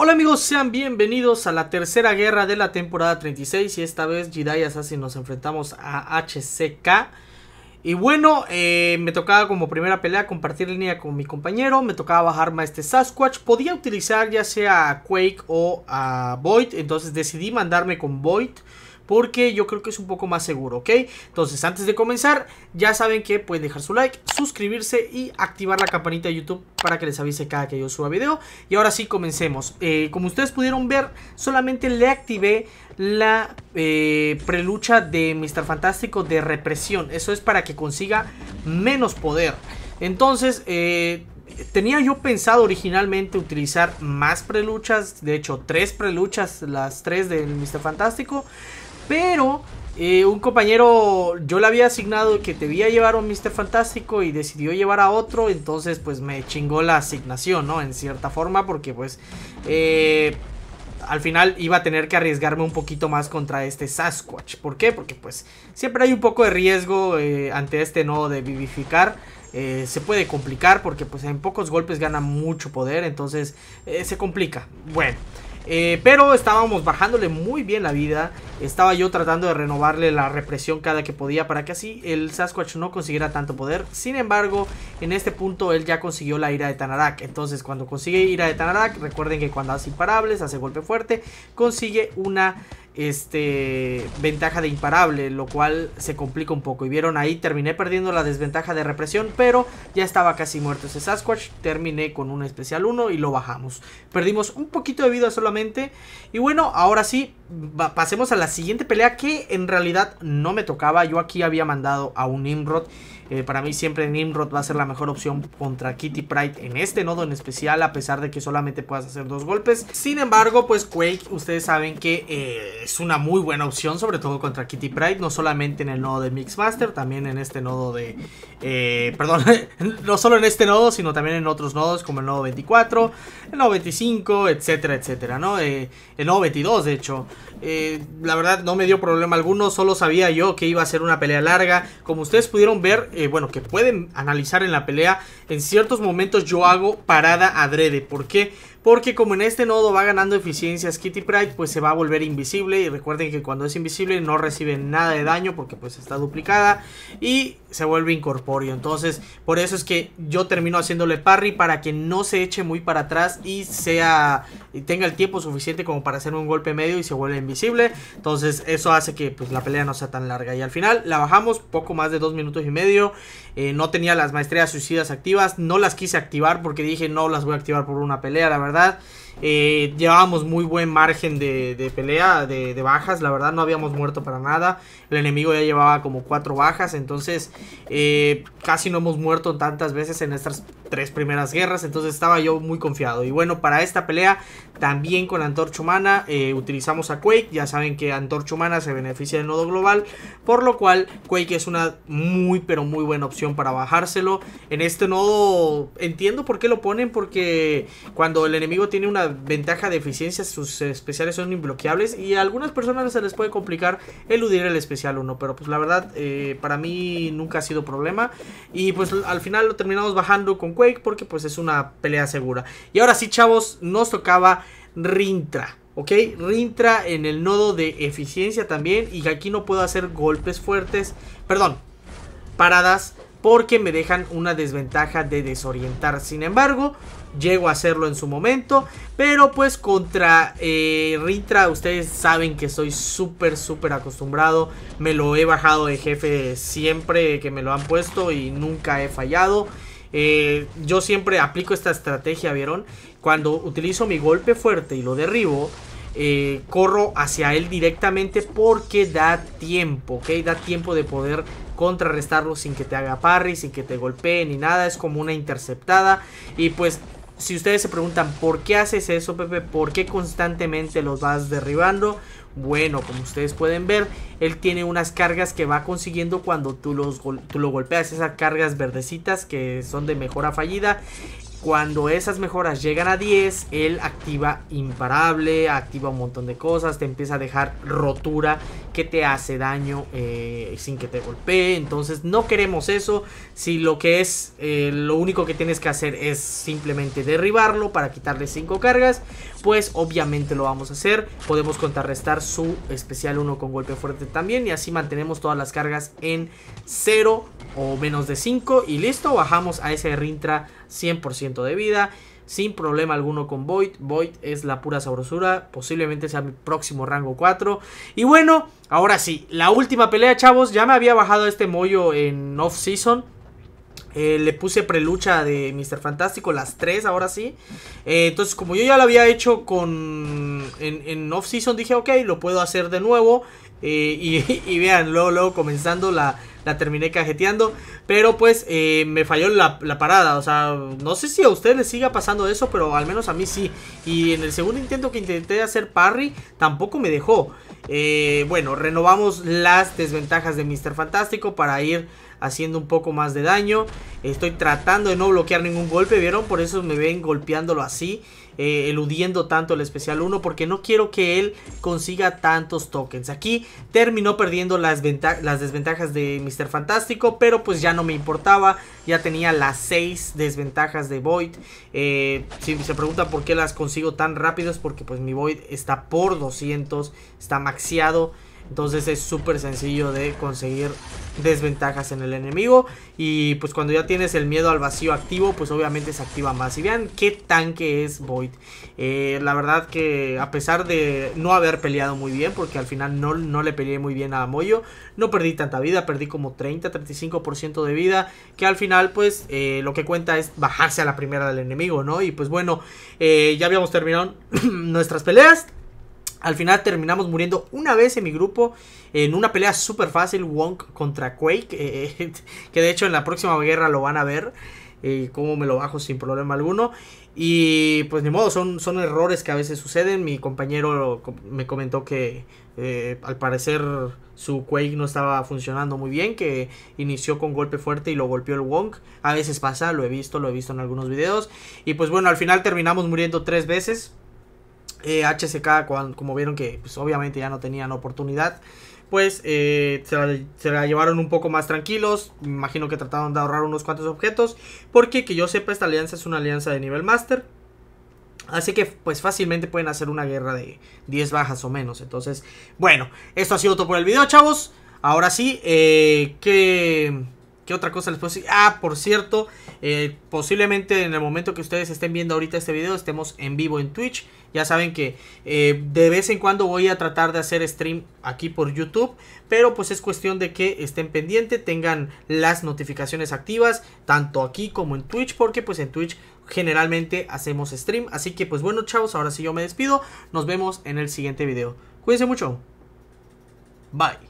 Hola amigos, sean bienvenidos a la tercera guerra de la temporada 36 y esta vez Jedi Assassin nos enfrentamos a HCK. Y bueno, eh, me tocaba como primera pelea compartir línea con mi compañero, me tocaba bajarme a este Sasquatch, podía utilizar ya sea a Quake o a Void, entonces decidí mandarme con Void porque yo creo que es un poco más seguro, ¿ok? Entonces, antes de comenzar, ya saben que pueden dejar su like, suscribirse y activar la campanita de YouTube para que les avise cada que yo suba video. Y ahora sí, comencemos. Eh, como ustedes pudieron ver, solamente le activé la eh, prelucha de Mr. Fantástico de represión. Eso es para que consiga menos poder. Entonces, eh, tenía yo pensado originalmente utilizar más preluchas, de hecho tres preluchas, las tres del Mr. Fantástico, pero eh, un compañero, yo le había asignado que te llevar a un Mr. Fantástico y decidió llevar a otro, entonces pues me chingó la asignación, ¿no? En cierta forma, porque pues eh, al final iba a tener que arriesgarme un poquito más contra este Sasquatch. ¿Por qué? Porque pues siempre hay un poco de riesgo eh, ante este nodo de vivificar. se puede complicar porque pues en pocos golpes gana mucho poder, entonces se complica. Bueno, eh, pero estábamos bajándole muy bien la vida. Estaba yo tratando de renovarle la represión cada que podía para que así el Sasquatch no consiguiera tanto poder. Sin embargo, en este punto él ya consiguió la ira de Tanarak. Entonces, cuando consigue ira de Tanarak, recuerden que cuando hace imparables, hace golpe fuerte, consigue una este, ventaja de imparable, lo cual se complica un poco. Y vieron ahí, terminé perdiendo la desventaja de represión, pero ya estaba casi muerto ese Sasquatch. Terminé con un especial 1 y lo bajamos. Perdimos un poquito de vida solamente. Y bueno, ahora sí, pasemos a la siguiente pelea que en realidad no me tocaba. Yo aquí había mandado a un Nimrod. Eh, para mí siempre Nimrod va a ser la mejor opción contra Kitty Pride en este nodo en especial, a pesar de que solamente puedas hacer dos golpes. Sin embargo, pues Quake, ustedes saben que eh, es una muy buena opción, sobre todo contra Kitty Pride, no solamente en el nodo de Mixmaster, también en este nodo de... Eh, perdón, no solo en este nodo, sino también en otros nodos como el nodo 24, el nodo 25, etcétera, etcétera, ¿no? el nodo 22, de hecho. Eh, la verdad no me dio problema alguno, solo sabía yo que iba a ser una pelea larga. Como ustedes pudieron ver, eh, bueno, que pueden analizar en la pelea, en ciertos momentos yo hago parada adrede. ¿Por qué? Porque como en este nodo va ganando eficiencias Kitty Pride, pues se va a volver invisible. Y recuerden que cuando es invisible no recibe nada de daño porque pues está duplicada. Y se vuelve incorpóreo. Entonces, por eso es que yo termino haciéndole parry para que no se eche muy para atrás y sea y tenga el tiempo suficiente como para hacer un golpe medio y se vuelve invisible. Entonces, eso hace que pues la pelea no sea tan larga. Y al final la bajamos poco más de dos minutos y medio. Eh, no tenía las maestrías suicidas activas. No las quise activar porque dije no las voy a activar por una pelea, la verdad verdad Eh, llevábamos muy buen margen de, pelea, de, bajas, la verdad no habíamos muerto para nada. El enemigo ya llevaba como cuatro bajas, entonces eh, casi no hemos muerto tantas veces en estas tres primeras guerras, entonces estaba yo muy confiado. Y bueno, para esta pelea también con antorcha humana eh, utilizamos a Quake, ya saben que antorcha humana se beneficia del nodo global, por lo cual Quake es una muy pero muy buena opción para bajárselo. En este nodo entiendo por qué lo ponen, porque cuando el enemigo tiene una ventaja de eficiencia, sus especiales son imbloqueables y a algunas personas se les puede complicar eludir el especial 1, pero pues la verdad eh, para mí nunca ha sido problema y pues al final lo terminamos bajando con Quake porque pues es una pelea segura. Y ahora sí chavos, nos tocaba Rintra. ¿ok? Rintra en el nodo de eficiencia también. Y aquí no puedo hacer golpes fuertes. Perdón, paradas porque me dejan una desventaja de desorientar. Sin embargo, llego a hacerlo en su momento, pero pues contra eh, Ritra ustedes saben que soy súper, súper acostumbrado. Me lo he bajado de jefe siempre que me lo han puesto y nunca he fallado. Eh, yo siempre aplico esta estrategia, ¿vieron? Cuando utilizo mi golpe fuerte y lo derribo, eh, corro hacia él directamente porque da tiempo, ¿ok? Da tiempo de poder contrarrestarlo sin que te haga parry, sin que te golpee ni nada. Es como una interceptada. Y pues si ustedes se preguntan por qué haces eso, Pepe, por qué constantemente los vas derribando, bueno, como ustedes pueden ver, él tiene unas cargas que va consiguiendo cuando tú, los, tú lo golpeas, esas cargas verdecitas que son de mejora fallida. Cuando esas mejoras llegan a 10, él activa imparable, activa un montón de cosas, te empieza a dejar rotura que te hace daño eh, sin que te golpee. Entonces no queremos eso. Si lo que es, eh, lo único que tienes que hacer es simplemente derribarlo para quitarle 5 cargas, pues obviamente lo vamos a hacer. Podemos contrarrestar su especial 1 con golpe fuerte también y así mantenemos todas las cargas en 0 o menos de 5 y listo, bajamos a ese Rintra 100% de vida, sin problema alguno con Void. Void es la pura sabrosura, posiblemente sea mi próximo rango 4. Y bueno, ahora sí, la última pelea, chavos. Ya me había bajado este mollo en off-season. Eh, le puse prelucha de Mr. Fantástico, las 3 ahora sí. Eh, entonces, como yo ya lo había hecho con en, off-season, dije, ok, lo puedo hacer de nuevo. Eh, y, y, vean, luego, luego comenzando la, la terminé cajeteando. Pero pues eh, me falló la, parada. O sea, no sé si a ustedes les siga pasando eso, pero al menos a mí sí. Y en el segundo intento que intenté hacer parry, tampoco me dejó. Eh, bueno, renovamos las desventajas de Mr. Fantástico para ir haciendo un poco más de daño. Estoy tratando de no bloquear ningún golpe, ¿vieron? Por eso me ven golpeándolo así. Eh, eludiendo tanto el especial 1 porque no quiero que él consiga tantos tokens. Aquí terminó perdiendo las, las desventajas de Mr. Fantástico, pero pues ya no me importaba, ya tenía las 6 desventajas de Void. Eh, si se pregunta por qué las consigo tan rápido es porque pues mi Void está por 200, está maxiado. Entonces es súper sencillo de conseguir desventajas en el enemigo. Y pues cuando ya tienes el miedo al vacío activo, pues obviamente se activa más. Y vean qué tanque es Void. Eh, la verdad que a pesar de no haber peleado muy bien, porque al final no, no le peleé muy bien a Moyo, no perdí tanta vida, perdí como 30-35% de vida. Que al final pues eh, lo que cuenta es bajarse a la primera del enemigo, ¿no? Y pues bueno, eh, ya habíamos terminado nuestras peleas. Al final terminamos muriendo una vez en mi grupo en una pelea súper fácil, Wonk contra Quake, eh, que de hecho en la próxima guerra lo van a ver, Y cómo me lo bajo sin problema alguno. Y pues ni modo, son, son errores que a veces suceden. Mi compañero me comentó que eh, al parecer su Quake no estaba funcionando muy bien, que inició con golpe fuerte y lo golpeó el Wonk. A veces pasa, lo he visto, lo he visto en algunos videos. Y pues bueno, al final terminamos muriendo tres veces. HCK eh, cuando, como vieron que pues, obviamente ya no tenían oportunidad, pues eh, se, la, llevaron un poco más tranquilos. Me imagino que trataron de ahorrar unos cuantos objetos. Porque que yo sepa, esta alianza es una alianza de nivel Master, Así que pues fácilmente pueden hacer una guerra de 10 bajas o menos. Entonces, bueno, esto ha sido todo por el video, chavos. Ahora sí, eh, que... ¿Qué otra cosa les puedo decir? Ah, por cierto, eh, posiblemente en el momento que ustedes estén viendo ahorita este video estemos en vivo en Twitch. Ya saben que eh, de vez en cuando voy a tratar de hacer stream aquí por YouTube. Pero pues es cuestión de que estén pendientes, tengan las notificaciones activas, tanto aquí como en Twitch, porque pues en Twitch generalmente hacemos stream. Así que pues bueno chavos, ahora sí yo me despido. Nos vemos en el siguiente video. Cuídense mucho. Bye.